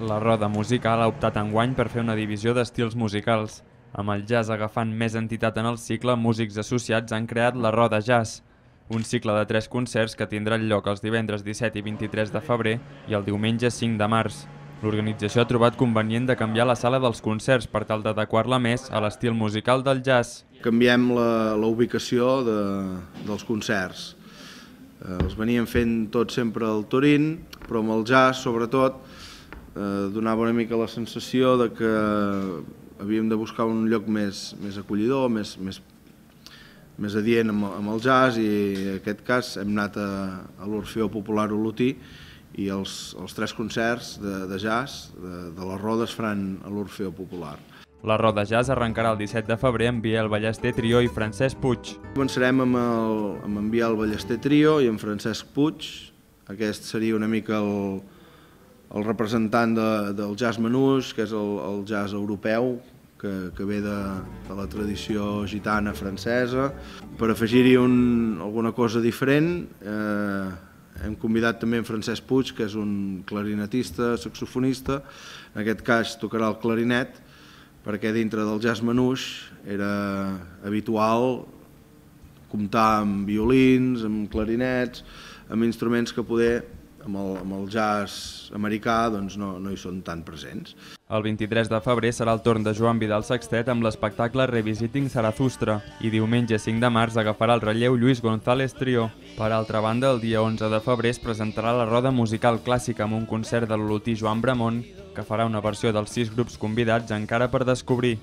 La roda musical ha optat enguany per fer una divisió d'estils musicals. Amb el jazz agafant més entitat en el cicle, músics associats han creat la Roda Jazz, un cicle de tres concerts que tindrà lloc els divendres 17 i 23 de febrer i el diumenge 5 de març. L'organització ha trobat convenient de canviar la sala dels concerts per tal d'adequar-la més a l'estil musical del jazz. Canviem la, la ubicació de, dels concerts. Eh, els veníem fent tot sempre al Turín, però amb el jazz, sobretot, eh, donava una mica la sensació de que havíem de buscar un lloc més, més acollidor, més, més, més adient amb, amb el jazz i en aquest cas hem anat a, a l'Orfeó Popular Olotí i els, els tres concerts de, de jazz de, de les Rodes faran a l'Orfeó Popular. La Roda Jazz arrencarà el 17 de febrer amb Biel Ballester Trio i Francesc Puig. Començarem amb, el, amb en Biel Ballester Trio i en Francesc Puig. Aquest seria una mica el, el representant de, del jazz menús, que és el, el jazz europeu, que, que ve de, de la tradició gitana francesa. Per afegir-hi alguna cosa diferent, eh, hem convidat també en Francesc Puig, que és un clarinetista, saxofonista, en aquest cas tocarà el clarinet, perquè dintre del jazz menús era habitual comptar amb violins, amb clarinets, amb instruments que poder amb el, amb el jazz americà doncs no, no hi són tan presents. El 23 de febrer serà el torn de Joan Vidal Sextet amb l'espectacle Revisiting Zarathustra i diumenge 5 de març agafarà el relleu Lluís González Trio. Per altra banda, el dia 11 de febrer es presentarà la roda musical clàssica amb un concert de l'olotí Joan Bramont que farà una versió dels sis grups convidats encara per descobrir.